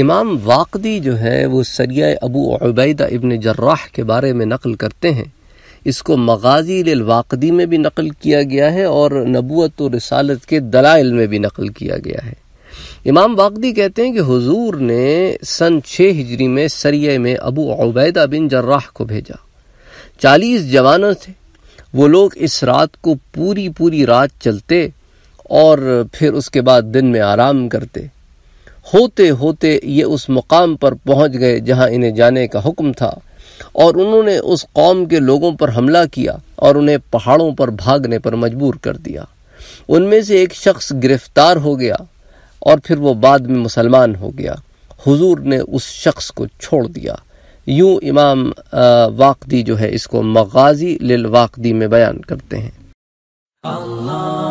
इमाम वाकदी जो है वो सरिया अबू उबैदा इबन जर्राह के बारे में नकल करते हैं इसको मगाजी वाकदी में भी नकल किया गया है और नबूत और रसालत के दलाइल में भी नकल किया गया है इमाम वाकदी कहते हैं कि हुजूर ने सन छः हिजरी में सरिया में अबू उबैदा बिन जर्राह को भेजा चालीस जवानों से वो लोग इस रात को पूरी पूरी रात चलते और फिर उसके बाद दिन में आराम करते होते होते ये उस मुकाम पर पहुंच गए जहां इन्हें जाने का हुक्म था और उन्होंने उस कौम के लोगों पर हमला किया और उन्हें पहाड़ों पर भागने पर मजबूर कर दिया उनमें से एक शख्स गिरफ्तार हो गया और फिर वो बाद में मुसलमान हो गया हुजूर ने उस शख्स को छोड़ दिया यूं इमाम वाकदी जो है इसको मगाजी लिल वाकदी में बयान करते हैं अल्लाह